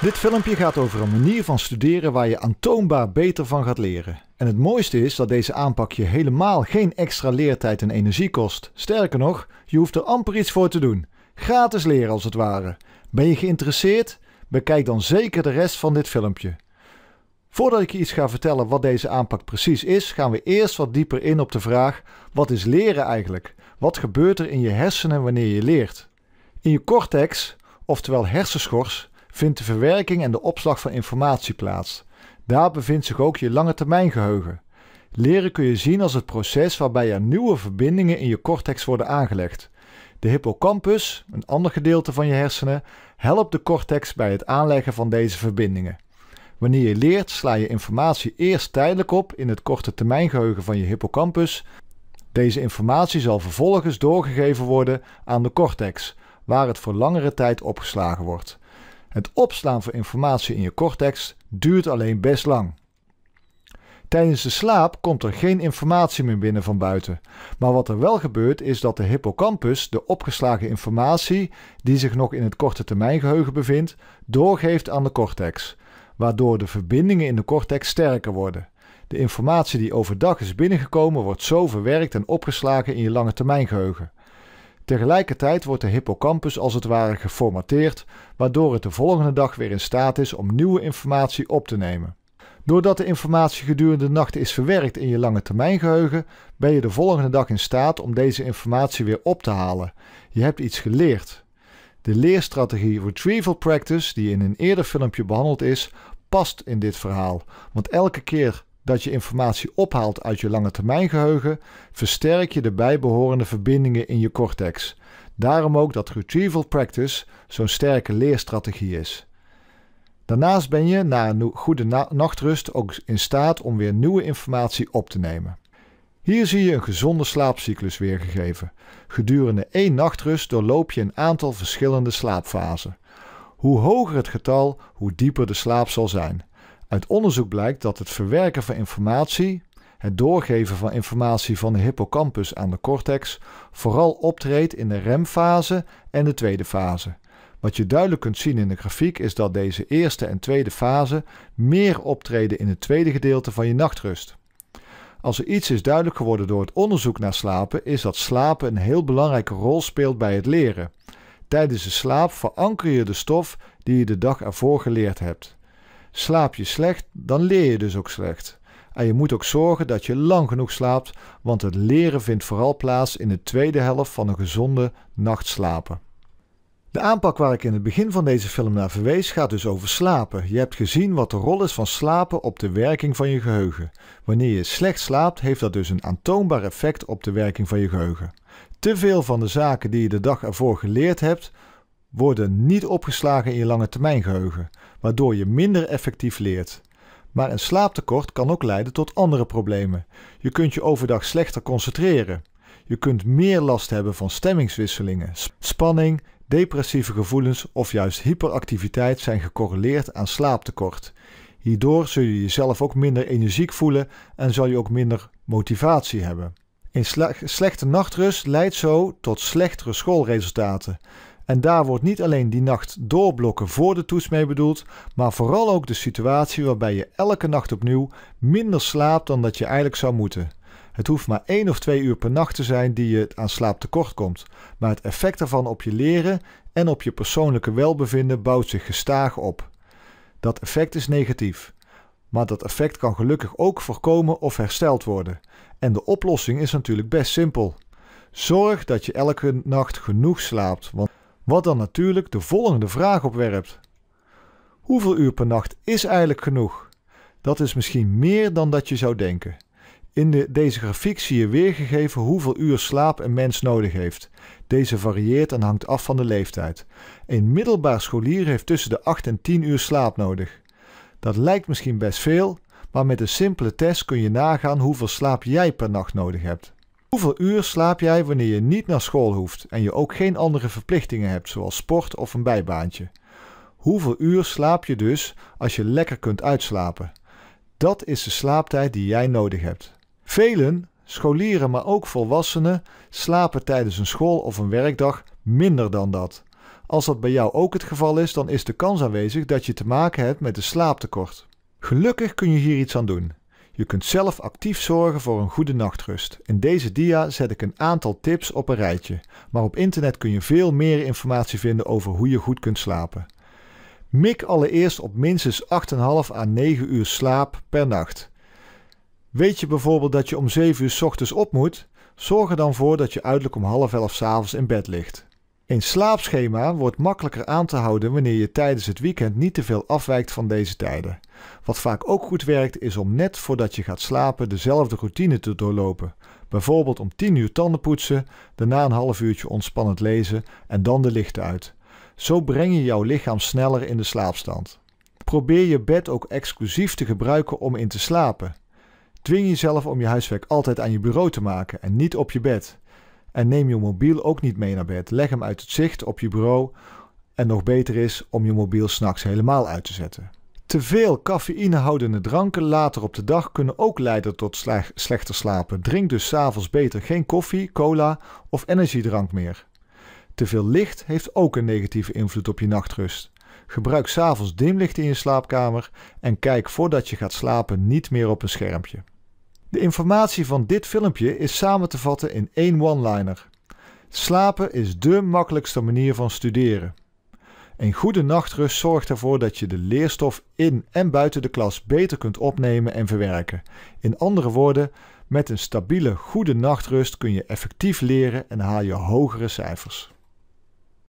Dit filmpje gaat over een manier van studeren waar je aantoonbaar beter van gaat leren. En het mooiste is dat deze aanpak je helemaal geen extra leertijd en energie kost. Sterker nog, je hoeft er amper iets voor te doen. Gratis leren als het ware. Ben je geïnteresseerd? Bekijk dan zeker de rest van dit filmpje. Voordat ik je iets ga vertellen wat deze aanpak precies is, gaan we eerst wat dieper in op de vraag: wat is leren eigenlijk? Wat gebeurt er in je hersenen wanneer je leert? In je cortex, oftewel hersenschors, vindt de verwerking en de opslag van informatie plaats. Daar bevindt zich ook je lange termijn geheugen. Leren kun je zien als het proces waarbij er nieuwe verbindingen in je cortex worden aangelegd. De hippocampus, een ander gedeelte van je hersenen, helpt de cortex bij het aanleggen van deze verbindingen. Wanneer je leert, sla je informatie eerst tijdelijk op in het korte termijngeheugen van je hippocampus. Deze informatie zal vervolgens doorgegeven worden aan de cortex, waar het voor langere tijd opgeslagen wordt. Het opslaan van informatie in je cortex duurt alleen best lang. Tijdens de slaap komt er geen informatie meer binnen van buiten. Maar wat er wel gebeurt is dat de hippocampus de opgeslagen informatie, die zich nog in het korte termijngeheugen bevindt, doorgeeft aan de cortex, waardoor de verbindingen in de cortex sterker worden. De informatie die overdag is binnengekomen wordt zo verwerkt en opgeslagen in je lange termijngeheugen. Tegelijkertijd wordt de hippocampus als het ware geformateerd, waardoor het de volgende dag weer in staat is om nieuwe informatie op te nemen. Doordat de informatie gedurende de nacht is verwerkt in je lange termijn geheugen, ben je de volgende dag in staat om deze informatie weer op te halen. Je hebt iets geleerd. De leerstrategie Retrieval Practice, die in een eerder filmpje behandeld is, past in dit verhaal, want elke keer dat je informatie ophaalt uit je lange termijn geheugen, versterk je de bijbehorende verbindingen in je cortex. Daarom ook dat retrieval practice zo'n sterke leerstrategie is. Daarnaast ben je na een goede nachtrust ook in staat om weer nieuwe informatie op te nemen. Hier zie je een gezonde slaapcyclus weergegeven. Gedurende één nachtrust doorloop je een aantal verschillende slaapfasen. Hoe hoger het getal, hoe dieper de slaap zal zijn. Uit onderzoek blijkt dat het verwerken van informatie, het doorgeven van informatie van de hippocampus aan de cortex, vooral optreedt in de remfase en de tweede fase. Wat je duidelijk kunt zien in de grafiek is dat deze eerste en tweede fase meer optreden in het tweede gedeelte van je nachtrust. Als er iets is duidelijk geworden door het onderzoek naar slapen, is dat slapen een heel belangrijke rol speelt bij het leren. Tijdens de slaap veranker je de stof die je de dag ervoor geleerd hebt. Slaap je slecht, dan leer je dus ook slecht. En je moet ook zorgen dat je lang genoeg slaapt, want het leren vindt vooral plaats in de tweede helft van een gezonde nachtslapen. De aanpak waar ik in het begin van deze film naar verwees gaat dus over slapen. Je hebt gezien wat de rol is van slapen op de werking van je geheugen. Wanneer je slecht slaapt, heeft dat dus een aantoonbaar effect op de werking van je geheugen. Te veel van de zaken die je de dag ervoor geleerd hebt, worden niet opgeslagen in je lange termijn geheugen, waardoor je minder effectief leert. Maar een slaaptekort kan ook leiden tot andere problemen. Je kunt je overdag slechter concentreren. Je kunt meer last hebben van stemmingswisselingen. Spanning, depressieve gevoelens of juist hyperactiviteit zijn gecorreleerd aan slaaptekort. Hierdoor zul je jezelf ook minder energiek voelen en zal je ook minder motivatie hebben. Een slechte nachtrust leidt zo tot slechtere schoolresultaten. En daar wordt niet alleen die nacht doorblokken voor de toets mee bedoeld, maar vooral ook de situatie waarbij je elke nacht opnieuw minder slaapt dan dat je eigenlijk zou moeten. Het hoeft maar één of twee uur per nacht te zijn die je aan slaap tekort komt, maar het effect daarvan op je leren en op je persoonlijke welbevinden bouwt zich gestaag op. Dat effect is negatief. Maar dat effect kan gelukkig ook voorkomen of hersteld worden. En de oplossing is natuurlijk best simpel. Zorg dat je elke nacht genoeg slaapt, want wat dan natuurlijk de volgende vraag opwerpt. Hoeveel uur per nacht is eigenlijk genoeg? Dat is misschien meer dan dat je zou denken. In deze grafiek zie je weergegeven hoeveel uur slaap een mens nodig heeft. Deze varieert en hangt af van de leeftijd. Een middelbaar scholier heeft tussen de 8 en 10 uur slaap nodig. Dat lijkt misschien best veel, maar met een simpele test kun je nagaan hoeveel slaap jij per nacht nodig hebt. Hoeveel uur slaap jij wanneer je niet naar school hoeft en je ook geen andere verplichtingen hebt, zoals sport of een bijbaantje? Hoeveel uur slaap je dus als je lekker kunt uitslapen? Dat is de slaaptijd die jij nodig hebt. Velen, scholieren maar ook volwassenen, slapen tijdens een school- of een werkdag minder dan dat. Als dat bij jou ook het geval is, dan is de kans aanwezig dat je te maken hebt met een slaaptekort. Gelukkig kun je hier iets aan doen. Je kunt zelf actief zorgen voor een goede nachtrust. In deze dia zet ik een aantal tips op een rijtje, maar op internet kun je veel meer informatie vinden over hoe je goed kunt slapen. Mik allereerst op minstens 8,5 à 9 uur slaap per nacht. Weet je bijvoorbeeld dat je om 7 uur s ochtends op moet? Zorg er dan voor dat je uiterlijk om half elf s'avonds in bed ligt. Een slaapschema wordt makkelijker aan te houden wanneer je tijdens het weekend niet te veel afwijkt van deze tijden. Wat vaak ook goed werkt is om net voordat je gaat slapen dezelfde routine te doorlopen. Bijvoorbeeld om 10 uur tanden poetsen, daarna een half uurtje ontspannend lezen en dan de lichten uit. Zo breng je jouw lichaam sneller in de slaapstand. Probeer je bed ook exclusief te gebruiken om in te slapen. Dwing jezelf om je huiswerk altijd aan je bureau te maken en niet op je bed. En neem je mobiel ook niet mee naar bed. Leg hem uit het zicht op je bureau. En nog beter is om je mobiel s'nachts helemaal uit te zetten. Te veel cafeïnehoudende dranken later op de dag kunnen ook leiden tot slechter slapen. Drink dus s'avonds beter geen koffie, cola of energiedrank meer. Te veel licht heeft ook een negatieve invloed op je nachtrust. Gebruik s'avonds dimlicht in je slaapkamer en kijk voordat je gaat slapen niet meer op een schermpje. De informatie van dit filmpje is samen te vatten in één one-liner. Slapen is dé makkelijkste manier van studeren. Een goede nachtrust zorgt ervoor dat je de leerstof in en buiten de klas beter kunt opnemen en verwerken. In andere woorden, met een stabiele, goede nachtrust kun je effectief leren en haal je hogere cijfers.